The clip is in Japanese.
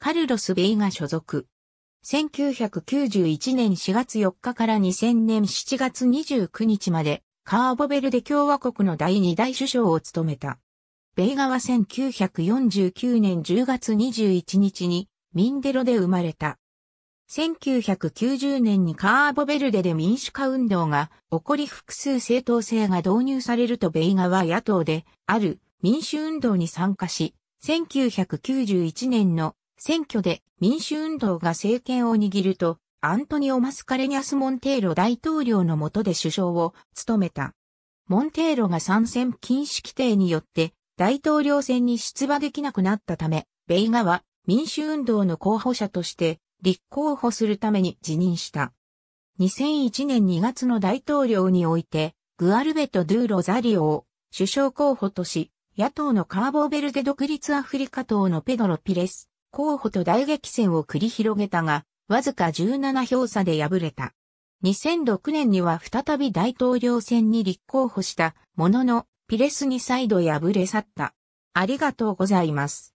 カルロス・ベイが所属。1991年4月4日から2000年7月29日まで、カーボベルデ共和国の第2大首相を務めた。ベイガは1949年10月21日にミンデロで生まれた。1990年にカーボベルデで民主化運動が起こり複数正当性が導入されるとベイガは野党である民主運動に参加し、1991年の選挙で民主運動が政権を握ると、アントニオ・マスカレニャス・モンテーロ大統領の下で首相を務めた。モンテーロが参戦禁止規定によって大統領選に出馬できなくなったため、ベイガは民主運動の候補者として立候補するために辞任した。2001年2月の大統領において、グアルベト・ドゥ・ロザリオを首相候補とし、野党のカーボベルデ独立アフリカ党のペドロ・ピレス候補と大激戦を繰り広げたが、わずか17票差で敗れた。2006年には再び大統領選に立候補したものの、ピレスに再度敗れ去った。ありがとうございます。